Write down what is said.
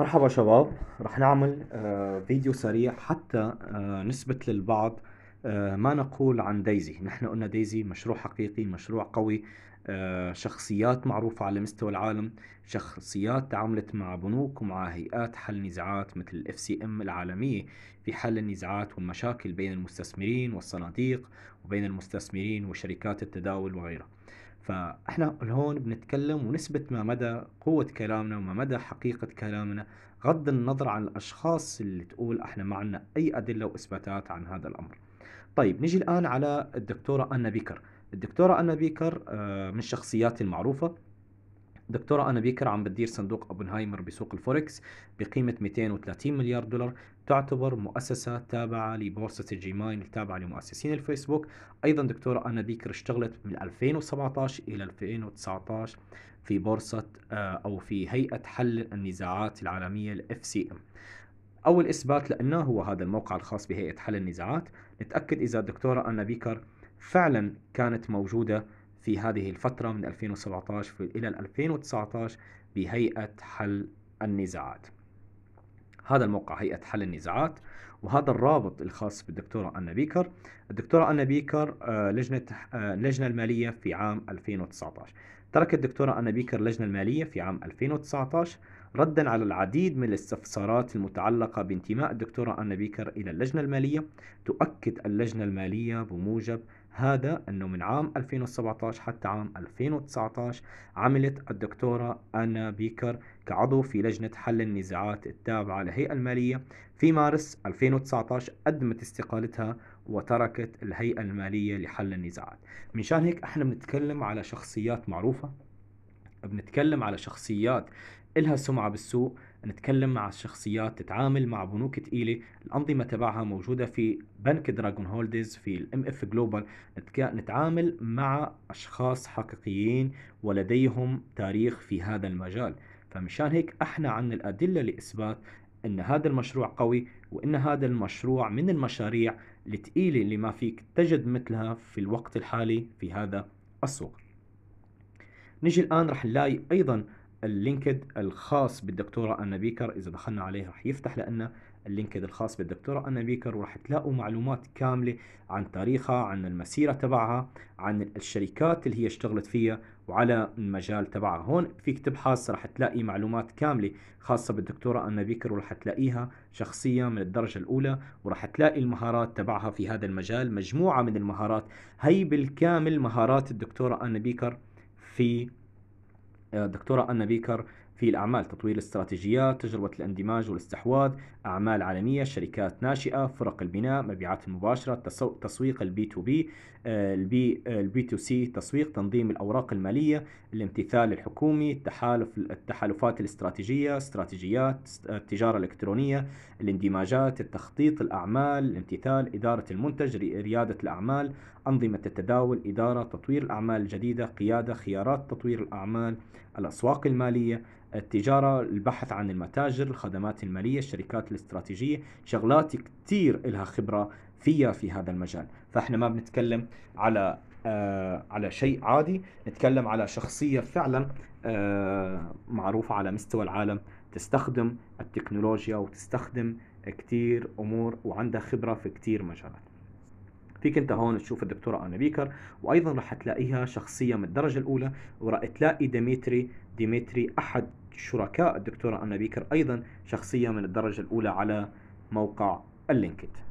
مرحبا شباب رح نعمل آه، فيديو سريع حتى آه، نثبت للبعض آه، ما نقول عن دايزي نحن قلنا دايزي مشروع حقيقي مشروع قوي شخصيات معروفة على مستوى العالم شخصيات تعاملت مع بنوك ومع هيئات حل نزاعات مثل الاف سي ام العالمية في حل النزاعات والمشاكل بين المستثمرين والصناديق وبين المستثمرين وشركات التداول وغيرها فاحنا هون بنتكلم ونسبة ما مدى قوة كلامنا وما مدى حقيقة كلامنا غض النظر عن الأشخاص اللي تقول احنا ما عندنا أي أدلة وإثباتات عن هذا الأمر طيب نجي الآن على الدكتورة أنا بيكر الدكتورة أنا بيكر آه، من الشخصيات المعروفة دكتورة أنا بيكر عم بتدير صندوق أوبنهايمر بسوق الفوركس بقيمة 230 مليار دولار تعتبر مؤسسة تابعة لبورصة الجيماين التابعة لمؤسسين الفيسبوك أيضا دكتورة أنا بيكر اشتغلت من 2017 إلى 2019 في بورصة آه، أو في هيئة حل النزاعات العالمية الـ FCM أول إثبات لنا هو هذا الموقع الخاص بهيئة حل النزاعات نتأكد إذا دكتورة أنا بيكر فعلا كانت موجودة في هذه الفترة من 2017 إلى 2019 بهيئة حل النزاعات هذا الموقع هيئة حل النزاعات وهذا الرابط الخاص بالدكتورة أنا بيكر الدكتورة أنا بيكر آه، لجنة اللجنة آه، المالية في عام 2019 تركت الدكتورة أنا بيكر اللجنة المالية في عام 2019 ردا على العديد من الاستفسارات المتعلقة بانتماء الدكتورة أنا بيكر إلى اللجنة المالية تؤكد اللجنة المالية بموجب هذا أنه من عام 2017 حتى عام 2019 عملت الدكتورة أنا بيكر كعضو في لجنة حل النزاعات التابعة للهيئة المالية في مارس 2019 قدمت استقالتها وتركت الهيئة المالية لحل النزاعات من شان هيك احنا بنتكلم على شخصيات معروفة بنتكلم على شخصيات إلها سمعة بالسوق نتكلم مع الشخصيات تتعامل مع بنوك تقيلة الانظمه تبعها موجوده في بنك دراجون هولدز في الام اف جلوبال نتعامل مع اشخاص حقيقيين ولديهم تاريخ في هذا المجال فمشان هيك احنا عندنا الادله لاثبات ان هذا المشروع قوي وان هذا المشروع من المشاريع التقيلة اللي ما فيك تجد مثلها في الوقت الحالي في هذا السوق نجي الان رح نلاقي ايضا اللينكد الخاص بالدكتوره انا بيكر اذا دخلنا عليه رح يفتح لنا اللينكد الخاص بالدكتوره انا بيكر ورح تلاقوا معلومات كامله عن تاريخها عن المسيره تبعها عن الشركات اللي هي اشتغلت فيها وعلى المجال تبعها هون فيك تبحث رح تلاقي معلومات كامله خاصه بالدكتوره انا بيكر ورح تلاقيها شخصيه من الدرجه الاولى ورح تلاقي المهارات تبعها في هذا المجال مجموعه من المهارات هي بالكامل مهارات الدكتوره انا بيكر في الدكتوره آه، أنا بيكر في الأعمال تطوير الاستراتيجيات تجربة الاندماج والاستحواذ أعمال عالمية شركات ناشئة فرق البناء مبيعات المباشرة تسويق البي تو بي البي تو سي تسويق تنظيم الأوراق المالية الامتثال الحكومي التحالف التحالفات الاستراتيجية استراتيجيات آه، التجارة الإلكترونية الاندماجات التخطيط الأعمال الامتثال إدارة المنتج ريادة الأعمال أنظمة التداول إدارة تطوير الأعمال الجديدة قيادة خيارات تطوير الأعمال الأسواق المالية التجارة البحث عن المتاجر الخدمات المالية الشركات الاستراتيجية شغلات كتير إلها خبرة فيها في هذا المجال فإحنا ما بنتكلم على آه على شيء عادي نتكلم على شخصية فعلا آه معروفة على مستوى العالم تستخدم التكنولوجيا وتستخدم كتير أمور وعندها خبرة في كتير مجالات فيك انت هون تشوف الدكتوره انا بيكر وايضا رح تلاقيها شخصيه من الدرجه الاولى ورح تلاقي ديمتري ديمتري احد شركاء الدكتوره انا بيكر ايضا شخصيه من الدرجه الاولى على موقع اللينكد